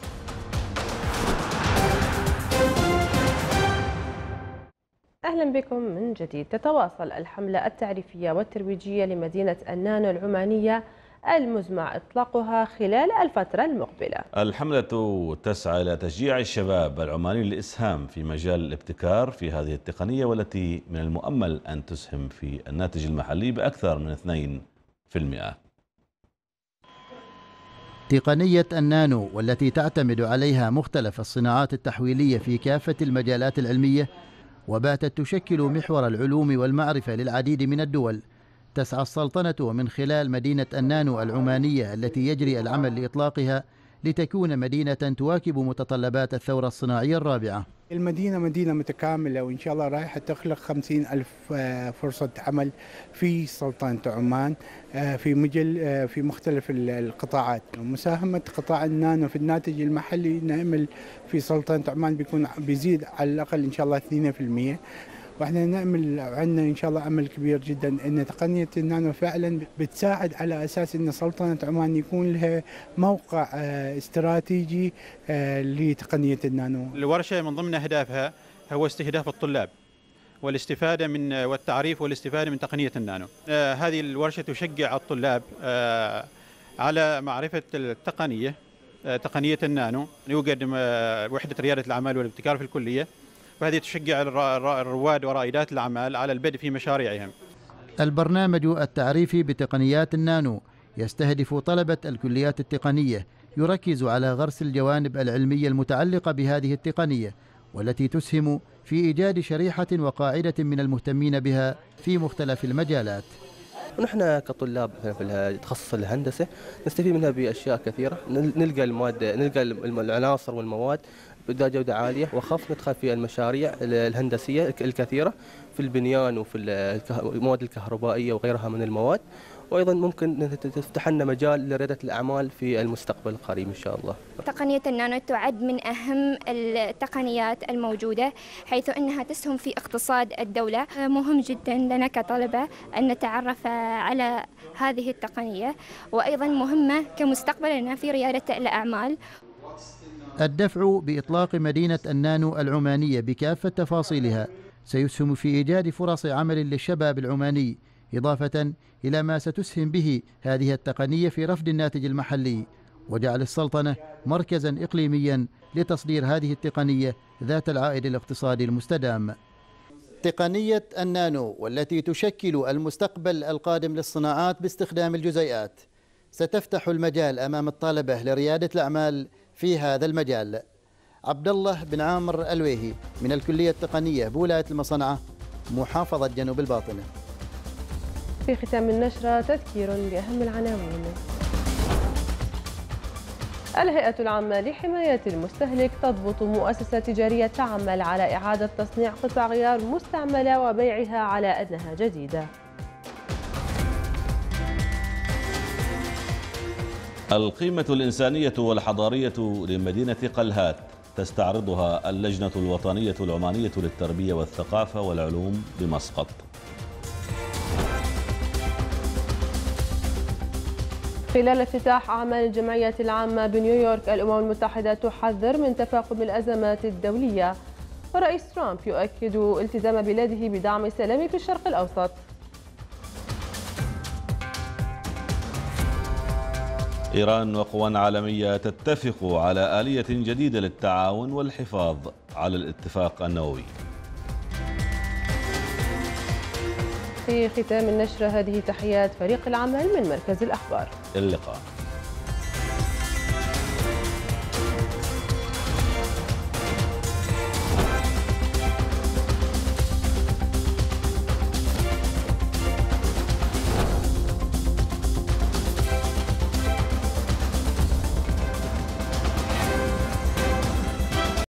أهلا بكم من جديد تتواصل الحملة التعريفية والترويجية لمدينة النانو العمانية المزمع إطلاقها خلال الفترة المقبلة الحملة تسعى إلى تشجيع الشباب العماني للإسهام في مجال الابتكار في هذه التقنية والتي من المؤمل أن تسهم في الناتج المحلي بأكثر من 2% تقنية النانو والتي تعتمد عليها مختلف الصناعات التحويلية في كافة المجالات العلمية وباتت تشكل محور العلوم والمعرفة للعديد من الدول تسعى السلطنة ومن خلال مدينة النانو العمانية التي يجري العمل لإطلاقها لتكون مدينة تواكب متطلبات الثورة الصناعية الرابعة المدينة مدينة متكاملة وإن شاء الله رايحة تخلق خمسين ألف آه، فرصة عمل في سلطنة عمان آه، في مجل آه، في مختلف القطاعات مساهمة قطاع النانو في الناتج المحلي نعمل في سلطنة عمان بيكون بيزيد على الأقل إن شاء الله 2% واحنا نامل عندنا ان شاء الله امل كبير جدا ان تقنيه النانو فعلا بتساعد على اساس ان سلطنه عمان يكون لها موقع آه، استراتيجي آه، لتقنيه النانو. الورشه من ضمن اهدافها هو استهداف الطلاب والاستفادة من آه، والتعريف والاستفادة من تقنية النانو هذه الورشة تشجع الطلاب على معرفة التقنية تقنية النانو يوجد وحدة ريادة الأعمال والابتكار في الكلية وهذه تشجع الرواد ورائدات الأعمال على البدء في مشاريعهم البرنامج التعريفي بتقنيات النانو يستهدف طلبة الكليات التقنية يركز على غرس الجوانب العلمية المتعلقة بهذه التقنية والتي تسهم في إيجاد شريحة وقاعدة من المهتمين بها في مختلف المجالات ونحن كطلاب في تخصص الهندسه نستفيد منها باشياء كثيره نلقى الماده نلقى العناصر والمواد ذات جوده عاليه وخفض نتخفي في المشاريع الهندسيه الكثيره في البنيان وفي المواد الكهربائيه وغيرها من المواد وايضا ممكن تفتح لنا مجال لرياده الاعمال في المستقبل القريب ان شاء الله. تقنيه النانو تعد من اهم التقنيات الموجوده حيث انها تسهم في اقتصاد الدوله، مهم جدا لنا كطلبه ان نتعرف على هذه التقنيه وايضا مهمه كمستقبلنا في رياده الاعمال. الدفع بإطلاق مدينة النانو العمانية بكافة تفاصيلها سيسهم في إيجاد فرص عمل للشباب العماني إضافة إلى ما ستسهم به هذه التقنية في رفض الناتج المحلي وجعل السلطنة مركزا إقليميا لتصدير هذه التقنية ذات العائد الاقتصادي المستدام تقنية النانو والتي تشكل المستقبل القادم للصناعات باستخدام الجزيئات ستفتح المجال أمام الطلبة لريادة الأعمال في هذا المجال عبد الله بن عامر الويهي من الكلية التقنية بولاية المصنعة محافظة جنوب الباطنة في ختام النشرة تذكير بأهم العناوين الهيئة العامة لحماية المستهلك تضبط مؤسسة تجارية تعمل على إعادة تصنيع قطع غيار مستعملة وبيعها على أنها جديدة القيمة الإنسانية والحضارية لمدينة قلهات تستعرضها اللجنة الوطنية العمانية للتربية والثقافة والعلوم بمسقط خلال افتتاح أعمال الجمعية العامة بنيويورك الأمم المتحدة تحذر من تفاقم الأزمات الدولية ورئيس ترامب يؤكد التزام بلاده بدعم السلام في الشرق الأوسط إيران وقوى عالمية تتفق على آلية جديدة للتعاون والحفاظ على الاتفاق النووي في ختام النشرة هذه تحيات فريق العمل من مركز الأخبار اللقاء